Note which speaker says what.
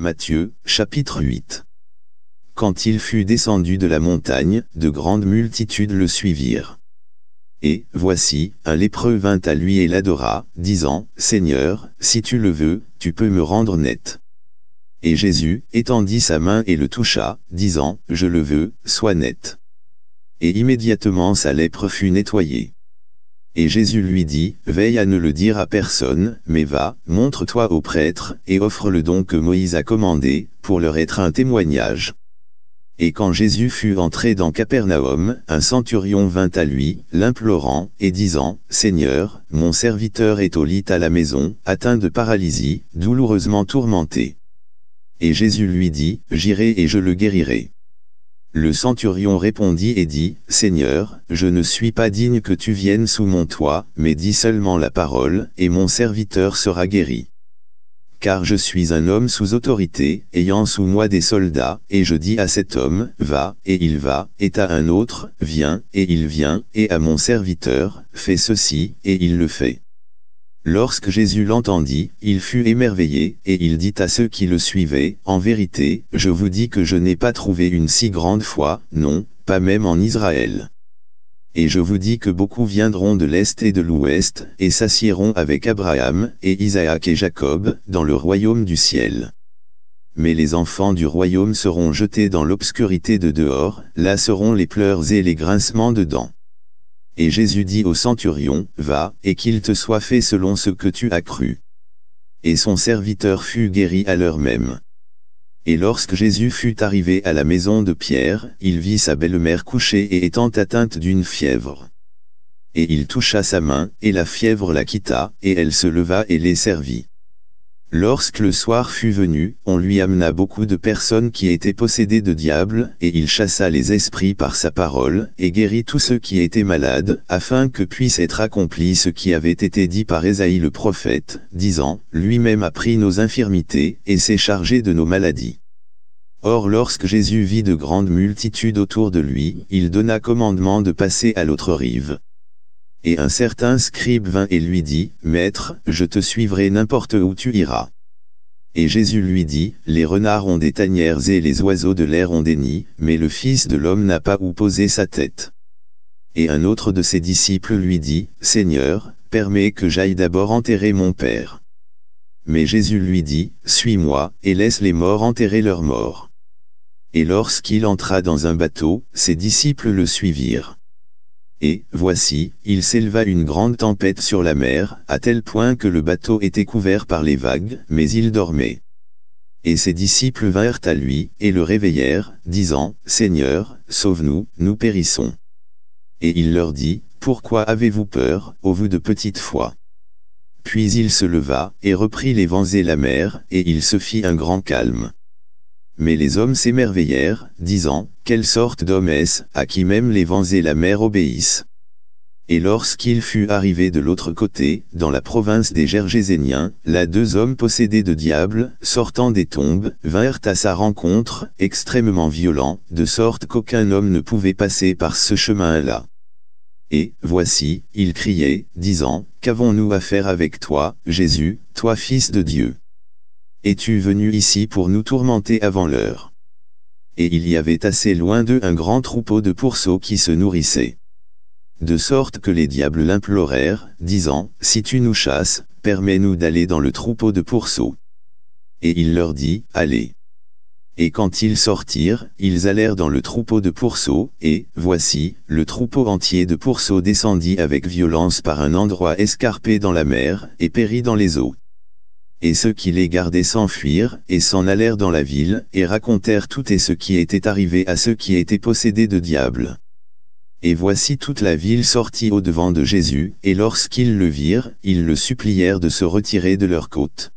Speaker 1: Matthieu, chapitre 8. Quand il fut descendu de la montagne, de grandes multitudes le suivirent. Et, voici, un lépreux vint à lui et l'adora, disant, Seigneur, si tu le veux, tu peux me rendre net. Et Jésus étendit sa main et le toucha, disant, Je le veux, sois net. Et immédiatement sa lèpre fut nettoyée. Et Jésus lui dit, Veille à ne le dire à personne, mais va, montre-toi au prêtre, et offre le don que Moïse a commandé, pour leur être un témoignage. Et quand Jésus fut entré dans Capernaum, un centurion vint à lui, l'implorant, et disant, « Seigneur, mon serviteur est au lit à la maison, atteint de paralysie, douloureusement tourmenté. » Et Jésus lui dit, « J'irai et je le guérirai. » Le centurion répondit et dit, Seigneur, je ne suis pas digne que tu viennes sous mon toit, mais dis seulement la parole, et mon serviteur sera guéri. Car je suis un homme sous autorité, ayant sous moi des soldats, et je dis à cet homme, va, et il va, et à un autre, viens, et il vient, et à mon serviteur, fais ceci, et il le fait. Lorsque Jésus l'entendit, il fut émerveillé, et il dit à ceux qui le suivaient, « En vérité, je vous dis que je n'ai pas trouvé une si grande foi, non, pas même en Israël. Et je vous dis que beaucoup viendront de l'Est et de l'Ouest, et s'assieront avec Abraham, et Isaac et Jacob, dans le royaume du ciel. Mais les enfants du royaume seront jetés dans l'obscurité de dehors, là seront les pleurs et les grincements de dents. Et Jésus dit au centurion, Va, et qu'il te soit fait selon ce que tu as cru. Et son serviteur fut guéri à l'heure même. Et lorsque Jésus fut arrivé à la maison de Pierre, il vit sa belle-mère couchée et étant atteinte d'une fièvre. Et il toucha sa main, et la fièvre la quitta, et elle se leva et les servit. Lorsque le soir fut venu, on lui amena beaucoup de personnes qui étaient possédées de diables, et il chassa les esprits par sa parole, et guérit tous ceux qui étaient malades, afin que puisse être accompli ce qui avait été dit par Ésaïe le prophète, disant, Lui-même a pris nos infirmités, et s'est chargé de nos maladies. Or lorsque Jésus vit de grandes multitudes autour de lui, il donna commandement de passer à l'autre rive. Et un certain scribe vint et lui dit, Maître, je te suivrai n'importe où tu iras. Et Jésus lui dit, Les renards ont des tanières et les oiseaux de l'air ont des nids, mais le Fils de l'homme n'a pas où poser sa tête. Et un autre de ses disciples lui dit, Seigneur, permets que j'aille d'abord enterrer mon Père. Mais Jésus lui dit, Suis-moi, et laisse les morts enterrer leurs morts. Et lorsqu'il entra dans un bateau, ses disciples le suivirent et, voici, il s'éleva une grande tempête sur la mer, à tel point que le bateau était couvert par les vagues, mais il dormait. Et ses disciples vinrent à lui, et le réveillèrent, disant, Seigneur, sauve-nous, nous périssons. Et il leur dit, Pourquoi avez-vous peur, au vous de petite foi Puis il se leva, et reprit les vents et la mer, et il se fit un grand calme. Mais les hommes s'émerveillèrent, disant, Quelle sorte d'homme est-ce, à qui même les vents et la mer obéissent Et lorsqu'il fut arrivé de l'autre côté, dans la province des Gergéséniens, là deux hommes possédés de diables, sortant des tombes, vinrent à sa rencontre, extrêmement violents, de sorte qu'aucun homme ne pouvait passer par ce chemin-là. Et, voici, ils criaient, disant, Qu'avons-nous à faire avec toi, Jésus, toi fils de Dieu es-tu venu ici pour nous tourmenter avant l'heure Et il y avait assez loin d'eux un grand troupeau de pourceaux qui se nourrissait. De sorte que les diables l'implorèrent, disant, Si tu nous chasses, permets-nous d'aller dans le troupeau de pourceaux. Et il leur dit, Allez. Et quand ils sortirent, ils allèrent dans le troupeau de pourceaux, et, voici, le troupeau entier de pourceaux descendit avec violence par un endroit escarpé dans la mer, et périt dans les eaux et ceux qui les gardaient s'enfuirent, et s'en allèrent dans la ville, et racontèrent tout et ce qui était arrivé à ceux qui étaient possédés de diables. Et voici toute la ville sortie au devant de Jésus, et lorsqu'ils le virent, ils le supplièrent de se retirer de leur côte.